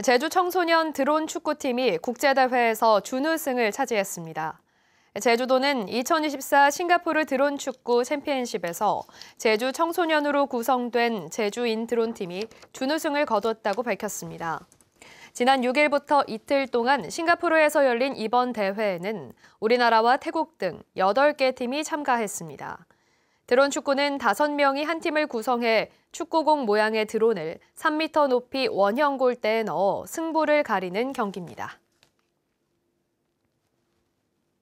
제주 청소년 드론 축구팀이 국제대회에서 준우승을 차지했습니다. 제주도는 2024 싱가포르 드론 축구 챔피언십에서 제주 청소년으로 구성된 제주인 드론팀이 준우승을 거뒀다고 밝혔습니다. 지난 6일부터 이틀 동안 싱가포르에서 열린 이번 대회에는 우리나라와 태국 등 8개 팀이 참가했습니다. 드론 축구는 5명이 한 팀을 구성해 축구공 모양의 드론을 3m 높이 원형 골대에 넣어 승부를 가리는 경기입니다.